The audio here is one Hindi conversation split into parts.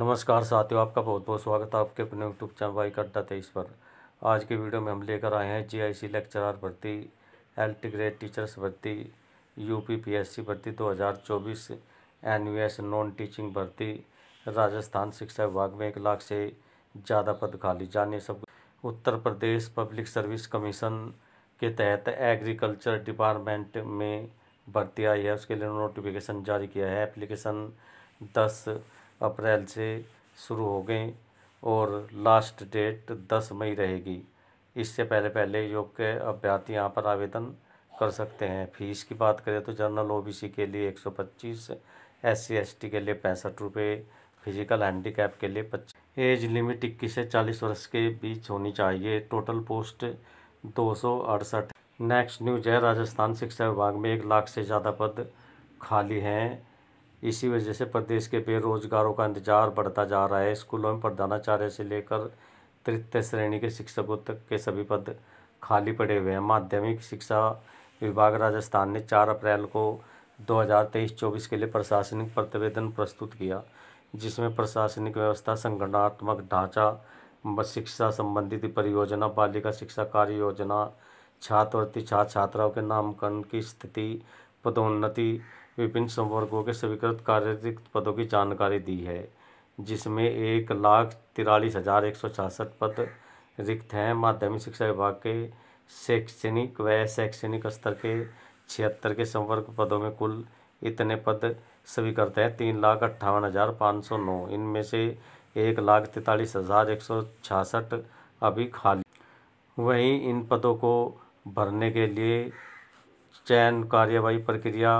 नमस्कार साथियों आपका बहुत बहुत स्वागत है आपके अपने यूट्यूब चैनल वाई करता तेईस पर आज के वीडियो में हम लेकर आए हैं जीआईसी लेक्चरर भर्ती एल ग्रेड टीचर्स भर्ती यूपीपीएससी भर्ती 2024 एनयूएस नॉन टीचिंग भर्ती राजस्थान शिक्षा विभाग में एक लाख से ज़्यादा पद खाली जाने सब Uttar Pradesh public service commission के तहत एग्रीकल्चर डिपार्टमेंट में भर्ती आई है उसके लिए नोटिफिकेशन जारी किया है एप्लीकेशन दस अप्रैल से शुरू हो गए और लास्ट डेट दस मई रहेगी इससे पहले पहले योग के अभ्यर्थी यहाँ पर आवेदन कर सकते हैं फीस की बात करें तो जनरल ओबीसी के लिए एक सौ पच्चीस एस सी के लिए पैंसठ रुपये फिजिकल हैंडीकैप के लिए पच्चीस एज लिमिट इक्कीस से चालीस वर्ष के बीच होनी चाहिए टोटल पोस्ट दो सौ अड़सठ नेक्स्ट न्यूज है राजस्थान शिक्षा विभाग में एक लाख से ज़्यादा पद खाली हैं इसी वजह से प्रदेश के बेरोजगारों का इंतजार बढ़ता जा रहा है स्कूलों में प्रधानाचार्य से लेकर तृतीय श्रेणी के शिक्षकों तक के सभी पद खाली पड़े हुए हैं माध्यमिक शिक्षा विभाग राजस्थान ने चार अप्रैल को 2023-24 के लिए प्रशासनिक प्रतिवेदन प्रस्तुत किया जिसमें प्रशासनिक व्यवस्था संगठनात्मक ढांचा शिक्षा संबंधित परियोजना बालिका शिक्षा कार्य योजना छात्रवृत्ति छात्र छात्राओं के नामकरण की स्थिति पदोन्नति विभिन्न संवर्गों के स्वीकृत कार्यरिक्त पदों की जानकारी दी है जिसमें एक लाख तिरालीस हज़ार एक सौ छियासठ पद रिक्त हैं माध्यमिक शिक्षा विभाग के शैक्षणिक व शैक्षणिक स्तर के छिहत्तर के संवर्ग पदों में कुल इतने पद स्वीकृत हैं तीन लाख अट्ठावन हज़ार पाँच सौ नौ इनमें से एक लाख तैंतालीस हज़ार एक सौ छियासठ अभी खाली वहीं इन पदों को भरने के लिए चयन कार्यवाही प्रक्रिया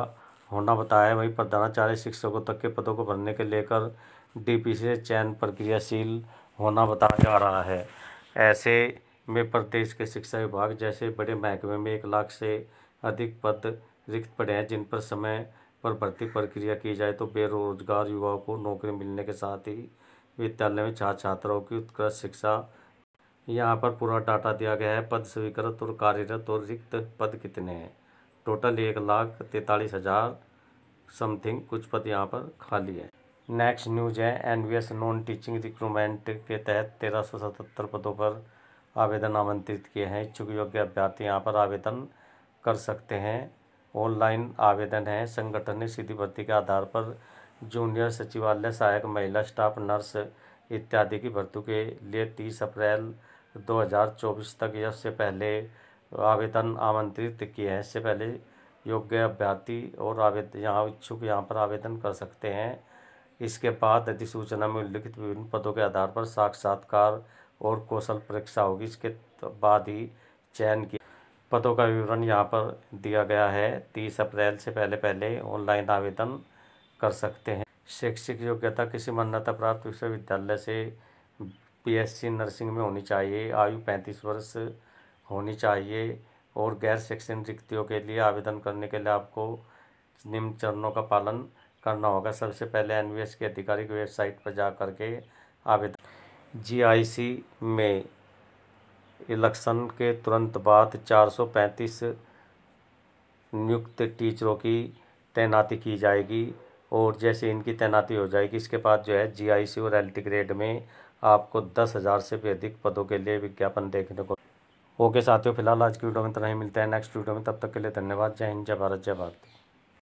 होना बताया वहीं प्रधानाचार्य शिक्षकों तक के पदों को भरने के लेकर डी से चयन प्रक्रियाशील होना बताया जा रहा है ऐसे में प्रदेश के शिक्षा विभाग जैसे बड़े महकमे में एक लाख से अधिक पद रिक्त पड़े हैं जिन पर समय पर भर्ती प्रक्रिया की जाए तो बेरोजगार युवाओं को नौकरी मिलने के साथ ही विद्यालय में छात्र छात्राओं की उत्कृष्ट शिक्षा यहाँ पर पूरा डाटा दिया गया है पद स्वीकृत और कार्यरत और रिक्त पद कितने हैं टोटल एक लाख तैंतालीस हज़ार समथिंग कुछ पद यहाँ पर खाली है नेक्स्ट न्यूज है एनवीएस नॉन टीचिंग रिक्रूटमेंट के तहत तेरह सौ सतहत्तर पदों पर आवेदन आमंत्रित किए हैं इच्छुक योग्य अभ्यर्थी यहाँ पर आवेदन कर सकते हैं ऑनलाइन आवेदन है संगठन ने सीधी भर्ती के आधार पर जूनियर सचिवालय सहायक महिला स्टाफ नर्स इत्यादि की भर्ती के लिए तीस अप्रैल दो तक या उससे पहले आवेदन आमंत्रित किए हैं इससे पहले योग्य अभ्यर्थी और आवेदन यहाँ इच्छुक यहाँ पर आवेदन कर सकते हैं इसके बाद अधिसूचना में उल्लिखित विभिन्न पदों के आधार पर साक्षात्कार और कौशल परीक्षा होगी इसके बाद ही चयन की पदों का विवरण यहाँ पर दिया गया है तीस अप्रैल से पहले पहले ऑनलाइन आवेदन कर सकते हैं शैक्षिक योग्यता किसी मान्यता प्राप्त विश्वविद्यालय से बीएससी नर्सिंग में होनी चाहिए आयु पैंतीस वर्ष होनी चाहिए और गैर शैक्षणिक रिक्तियों के लिए आवेदन करने के लिए आपको निम्न चरणों का पालन करना होगा सबसे पहले एन के आधिकारिक वेबसाइट पर जा कर के आवेदन जी में इलेक्शन के तुरंत बाद 435 नियुक्त टीचरों की तैनाती की जाएगी और जैसे इनकी तैनाती हो जाएगी इसके बाद जो है जीआईसी और एल ग्रेड में आपको दस हज़ार से भी अधिक पदों के लिए विज्ञापन देखने को ओके साथियों फिलहाल आज की वीडियो में इतना ही मिलता है नेक्स्ट वीडियो में तब तक के लिए धन्यवाद जय हिंद जय भारत जय भारत